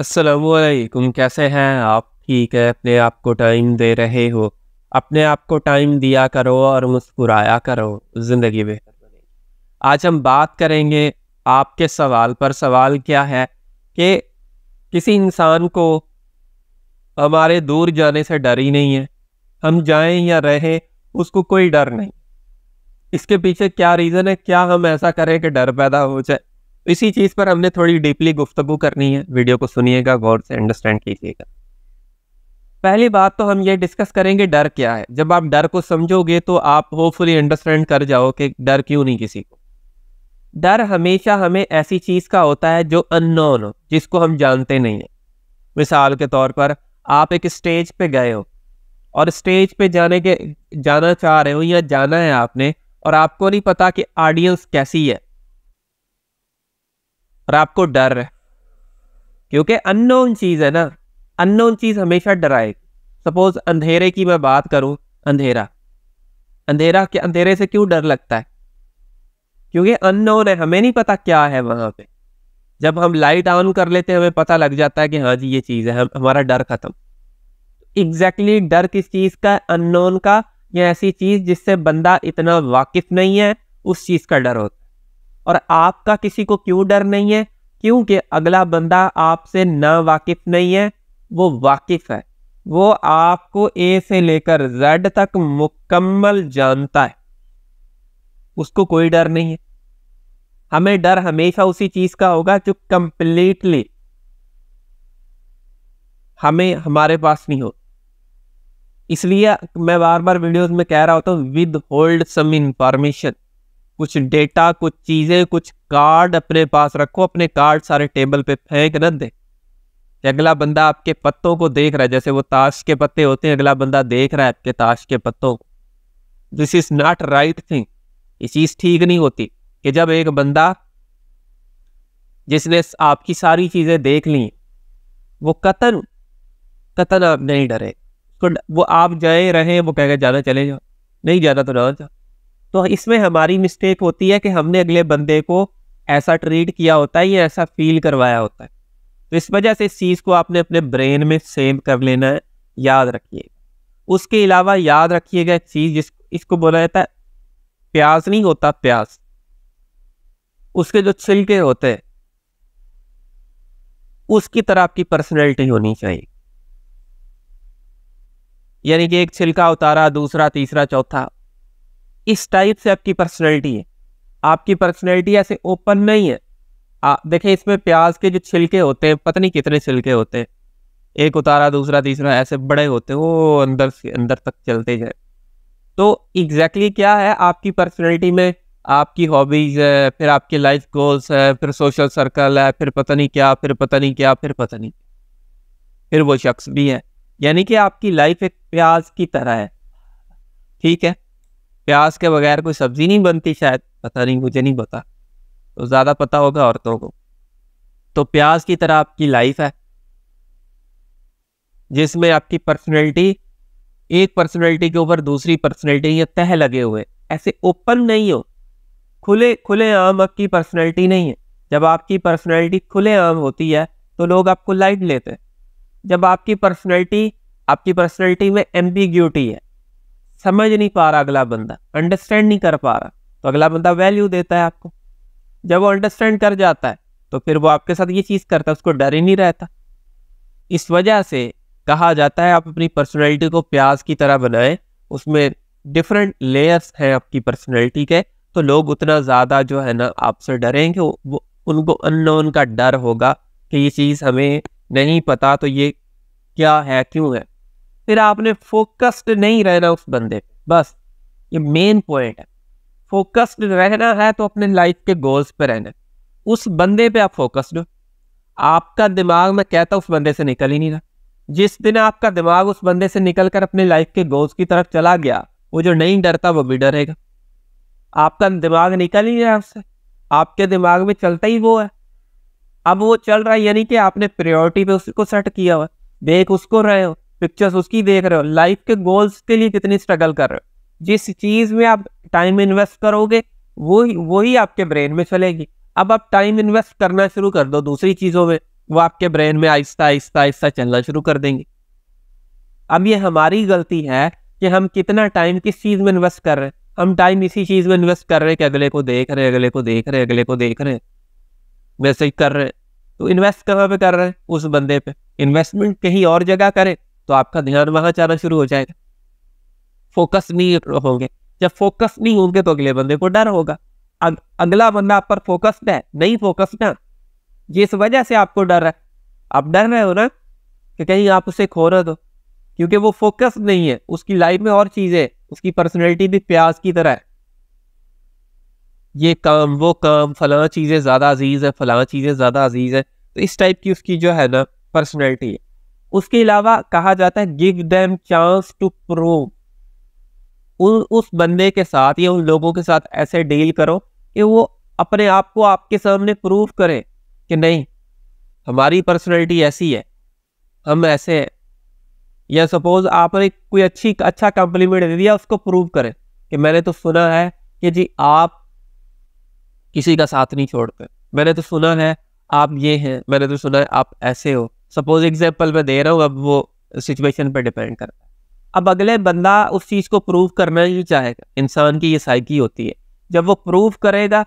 असलकुम कैसे हैं आप ठीक है अपने आप को टाइम दे रहे हो अपने आप को टाइम दिया करो और मुस्कुराया करो ज़िंदगी बेहतर आज हम बात करेंगे आपके सवाल पर सवाल क्या है कि किसी इंसान को हमारे दूर जाने से डर ही नहीं है हम जाएं या रहें उसको कोई डर नहीं इसके पीछे क्या रीज़न है क्या हम ऐसा करें कि डर पैदा हो जाए इसी चीज़ पर हमने थोड़ी डीपली गुफ्तगु करनी है वीडियो को सुनिएगा गौर से अंडरस्टैंड कीजिएगा पहली बात तो हम ये डिस्कस करेंगे डर क्या है जब आप डर को समझोगे तो आप होपफुली अंडरस्टैंड कर जाओ कि डर क्यों नहीं किसी को डर हमेशा हमें ऐसी चीज़ का होता है जो अननोन हो जिसको हम जानते नहीं हैं मिसाल के तौर पर आप एक स्टेज पे गए हो और स्टेज पे जाने के जाना चाह रहे हो या जाना है आपने और आपको नहीं पता कि ऑडियंस कैसी है और आपको डर है क्योंकि अननोन चीज़ है ना अननोन चीज़ हमेशा डराएगी सपोज अंधेरे की मैं बात करूं अंधेरा अंधेरा क्या अंधेरे से क्यों डर लगता है क्योंकि अननोन है हमें नहीं पता क्या है वहाँ पे जब हम लाइट ऑन कर लेते हैं हमें पता लग जाता है कि हाँ जी ये चीज़ है हम हमारा डर ख़त्म एग्जैक्टली exactly डर किस चीज़ का अननोन का या ऐसी चीज़ जिससे बंदा इतना वाकिफ नहीं है उस चीज़ का डर होता है और आपका किसी को क्यों डर नहीं है क्योंकि अगला बंदा आपसे ना वाकिफ नहीं है वो वाकिफ है वो आपको ए से लेकर जेड तक मुकम्मल जानता है उसको कोई डर नहीं है हमें डर हमेशा उसी चीज का होगा जो कंप्लीटली हमें हमारे पास नहीं हो इसलिए मैं बार बार वीडियोस में कह रहा होता हूं विद होल्ड सम इंफॉर्मेशन कुछ डेटा कुछ चीज़ें कुछ कार्ड अपने पास रखो अपने कार्ड सारे टेबल पे फेंक न दे अगला बंदा आपके पत्तों को देख रहा है जैसे वो ताश के पत्ते होते हैं अगला बंदा देख रहा है आपके ताश के पत्तों को this is not right thing ये चीज़ ठीक नहीं होती कि जब एक बंदा जिसने आपकी सारी चीज़ें देख ली वो कतन कतन आप नहीं डरे वो आप जाए रहे वो कह जाना चले जाओ नहीं जाना तो ना जाओ तो इसमें हमारी मिस्टेक होती है कि हमने अगले बंदे को ऐसा ट्रीट किया होता है या ऐसा फील करवाया होता है तो इस वजह से इस चीज़ को आपने अपने ब्रेन में सेव कर लेना है याद रखिएगा उसके अलावा याद रखिएगा एक चीज़ जिस इसको बोला जाता है प्याज नहीं होता प्याज उसके जो छिलके होते हैं उसकी तरह आपकी पर्सनैलिटी होनी चाहिए यानी कि एक छिलका उतारा दूसरा तीसरा चौथा इस टाइप से आपकी पर्सनैलिटी है आपकी पर्सनैलिटी ऐसे ओपन नहीं है देखिए इसमें प्याज के जो छिलके होते हैं पता नहीं कितने छिलके होते हैं एक उतारा दूसरा तीसरा ऐसे बड़े होते हैं वो अंदर से अंदर तक चलते जाए तो एग्जैक्टली exactly क्या है आपकी पर्सनैलिटी में आपकी हॉबीज़ है फिर आपके लाइफ गोल्स है फिर सोशल सर्कल है फिर पता नहीं क्या फिर पता नहीं क्या फिर पता नहीं फिर वो शख्स भी है यानी कि आपकी लाइफ एक प्याज की तरह है ठीक है प्याज के बगैर कोई सब्जी नहीं बनती शायद पता नहीं मुझे नहीं पता तो ज़्यादा पता होगा औरतों को तो प्याज की तरह आपकी लाइफ है जिसमें आपकी पर्सनैलिटी एक पर्सनैलिटी के ऊपर दूसरी पर्सनैलिटी या तह लगे हुए ऐसे ओपन नहीं हो खुले खुले आम आपकी पर्सनैलिटी नहीं है जब आपकी पर्सनैलिटी खुले आम होती है तो लोग आपको लाइट लेते हैं जब आपकी पर्सनैलिटी आपकी पर्सनैलिटी में एम्बिग्यूटी है समझ नहीं पा रहा अगला बंदा अंडरस्टैंड नहीं कर पा रहा तो अगला बंदा वैल्यू देता है आपको जब वो अंडरस्टैंड कर जाता है तो फिर वो आपके साथ ये चीज़ करता है उसको डर ही नहीं रहता इस वजह से कहा जाता है आप अपनी पर्सनैलिटी को प्याज की तरह बनाएं उसमें डिफरेंट लेयर्स हैं आपकी पर्सनैलिटी के तो लोग उतना ज़्यादा जो है ना आपसे डरेंगे वो उनको अननोन का डर होगा कि ये चीज़ हमें नहीं पता तो ये क्या है क्यों है फिर आपने फोकस्ड नहीं रहना उस बंदे पे बस ये मेन पॉइंट है फोकस्ड रहना है तो अपने लाइफ के गोल्स पे रहना उस बंदे पे आप फोकस्ड हो आपका दिमाग मैं कहता उस बंदे से निकल ही नहीं रहा जिस दिन आपका दिमाग उस बंदे से निकल कर अपने लाइफ के गोल्स की तरफ चला गया वो जो नहीं डरता वो भी डरेगा आपका दिमाग निकल ही रहा उससे आपके दिमाग में चलता ही वो है अब वो चल रहा है यानी कि आपने प्रायोरिटी पे उसको सेट किया हुआ देख उसको रहे हो पिक्चर्स उसकी देख रहे हो लाइफ के गोल्स के लिए कितनी स्ट्रगल कर रहे हो जिस चीज में आप टाइम इन्वेस्ट करोगे वो वही आपके ब्रेन में चलेगी अब आप टाइम इन्वेस्ट करना शुरू कर दो दूसरी चीज़ों में वो आपके ब्रेन में आहिस्ता आहिस्ता आहिस्ता चलना शुरू कर देंगे अब ये हमारी गलती है कि हम कितना टाइम किस चीज़ में इन्वेस्ट कर रहे हैं हम टाइम इसी चीज़ में इन्वेस्ट कर रहे हैं कि अगले को देख रहे अगले को देख रहे अगले को देख रहे हैं ही कर रहे तो इन्वेस्ट कहाँ पे कर रहे हैं उस बंदे पे इन्वेस्टमेंट कहीं और जगह करें तो आपका ध्यान वहां जाना शुरू हो जाएगा फोकस नहीं होंगे जब फोकस नहीं होंगे तो अगले बंदे को डर होगा अग, अगला बंदा आप पर फोकस्ड है नहीं फोकस्ड है जिस वजह से आपको डर है आप डर रहे हो ना कि कहीं आप उसे खो रहे दो क्योंकि वो फोकस नहीं है उसकी लाइफ में और चीज़ें उसकी पर्सनैलिटी भी प्याज की तरह है ये काम वो काम फला चीज़ें ज़्यादा अजीज़ है फला चीज़ें ज़्यादा अजीज़ है तो इस टाइप की उसकी जो है ना पर्सनैलिटी है उसके अलावा कहा जाता है give them chance to prove उस बंदे के साथ या उन लोगों के साथ ऐसे डील करो कि वो अपने आप को आपके सामने प्रूव करें कि नहीं हमारी पर्सनैलिटी ऐसी है हम ऐसे हैं या सपोज आपने कोई अच्छी अच्छा कॉम्प्लीमेंट दे दिया उसको प्रूव करें कि मैंने तो सुना है कि जी आप किसी का साथ नहीं छोड़ते मैंने तो सुना है आप ये हैं मैंने तो सुना है आप ऐसे हो सपोज एग्जाम्पल मैं दे रहा हूँ अब वो सिचुएशन पर डिपेंड करता है अब अगले बंदा उस चीज़ को प्रूव करना ही चाहेगा इंसान की ये साइकी होती है जब वो प्रूव करेगा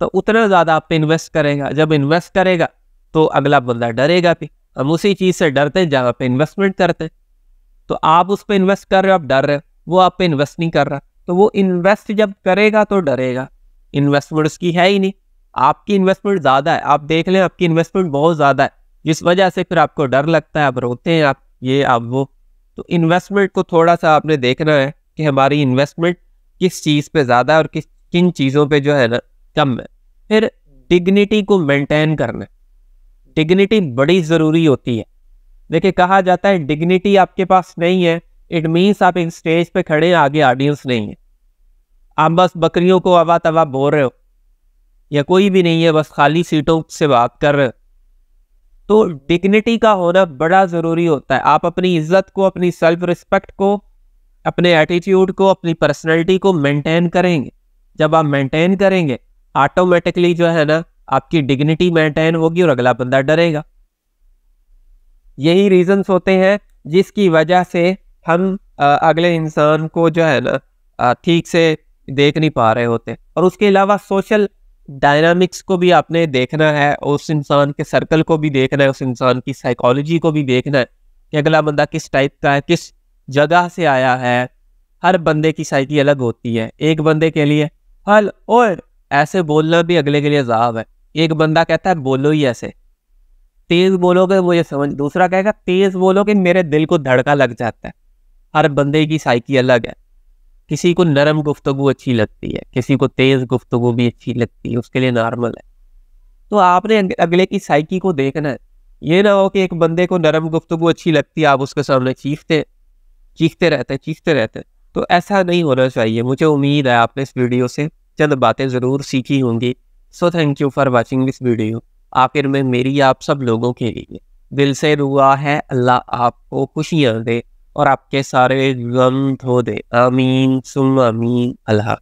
तो उतना ज़्यादा आप पे इन्वेस्ट करेगा जब इन्वेस्ट करेगा तो अगला बंदा डरेगा भी हम उसी चीज़ से डरते हैं जहाँ पे इन्वेस्टमेंट करते हैं तो आप उस पर इन्वेस्ट कर रहे हो आप डर रहे हो वो आप पे इन्वेस्ट नहीं कर रहा तो वो इन्वेस्ट जब करेगा तो डरेगा इन्वेस्टमेंट उसकी है ही नहीं आपकी इन्वेस्टमेंट ज़्यादा है आप देख लें आपकी इन्वेस्टमेंट बहुत ज़्यादा है जिस वजह से फिर आपको डर लगता है आप रोते हैं आप ये आप वो तो इन्वेस्टमेंट को थोड़ा सा आपने देखना है कि हमारी इन्वेस्टमेंट किस चीज़ पे ज़्यादा है और किस किन चीज़ों पे जो है ना कम है फिर डिग्निटी को मेंटेन करना डिग्निटी बड़ी ज़रूरी होती है देखिए कहा जाता है डिग्निटी आपके पास नहीं है इट मीन्स आप इन स्टेज पे खड़े हैं आगे ऑडियंस नहीं है आप बस बकरियों को अवा तवा बोल रहे हो या कोई भी नहीं है बस खाली सीटों से बात कर रहे हो तो डिग्निटी का होना बड़ा ज़रूरी होता है आप अपनी इज्जत को अपनी सेल्फ रिस्पेक्ट को अपने एटीट्यूड को अपनी पर्सनैलिटी को मेंटेन करेंगे जब आप मेंटेन करेंगे ऑटोमेटिकली जो है ना आपकी डिग्निटी मेंटेन होगी और अगला बंदा डरेगा यही रीजंस होते हैं जिसकी वजह से हम अगले इंसान को जो है ना ठीक से देख नहीं पा रहे होते और उसके अलावा सोशल डायनामिक्स को भी आपने देखना है उस इंसान के सर्कल को भी देखना है उस इंसान की साइकोलॉजी को भी देखना है कि अगला बंदा किस टाइप का है किस जगह से आया है हर बंदे की साइकी अलग होती है एक बंदे के लिए हल और ऐसे बोलना भी अगले के लिए जहाब है एक बंदा कहता है बोलो ही ऐसे तेज़ बोलोगे मुझे समझ दूसरा कहेगा तेज़ बोलोगे मेरे दिल को धड़का लग जाता है हर बंदे की साइकी अलग है किसी को नरम गुफ्तगु अच्छी लगती है किसी को तेज़ गुफ्तगु भी अच्छी लगती है उसके लिए नॉर्मल है तो आपने अगले की साइकी को देखना है ये ना हो कि एक बंदे को नरम गुफ्तगु अच्छी लगती है आप उसके सामने चीखते चीखते रहते हैं चीखते रहते हैं तो ऐसा नहीं होना चाहिए मुझे उम्मीद है आपने इस वीडियो से चंद बातें ज़रूर सीखी होंगी so thank you for watching this video आखिर में मेरी आप सब लोगों के लिए दिल से रुआ है अल्लाह आपको खुशियाँ दे और आपके सारे गम धो दे अमीन सुम अमीन अल्लाह